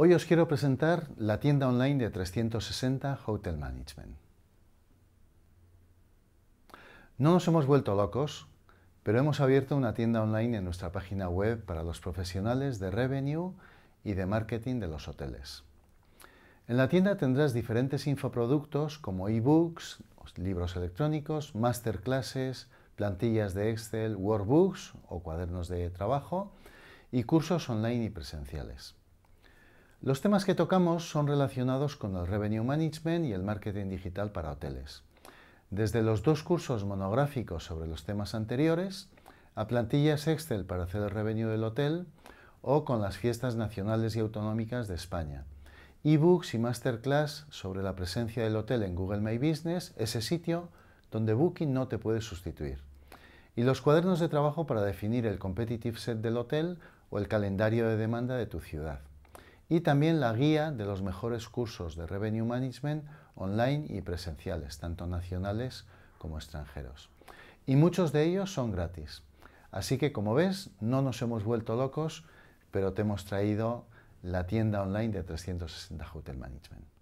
Hoy os quiero presentar la tienda online de 360 Hotel Management. No nos hemos vuelto locos, pero hemos abierto una tienda online en nuestra página web para los profesionales de revenue y de marketing de los hoteles. En la tienda tendrás diferentes infoproductos como ebooks, libros electrónicos, masterclasses, plantillas de Excel, workbooks o cuadernos de trabajo y cursos online y presenciales. Los temas que tocamos son relacionados con el Revenue Management y el Marketing Digital para hoteles. Desde los dos cursos monográficos sobre los temas anteriores, a plantillas Excel para hacer el revenue del hotel o con las fiestas nacionales y autonómicas de España. Ebooks y masterclass sobre la presencia del hotel en Google My Business, ese sitio donde Booking no te puede sustituir. Y los cuadernos de trabajo para definir el competitive set del hotel o el calendario de demanda de tu ciudad y también la guía de los mejores cursos de Revenue Management online y presenciales, tanto nacionales como extranjeros. Y muchos de ellos son gratis. Así que como ves, no nos hemos vuelto locos, pero te hemos traído la tienda online de 360 Hotel Management.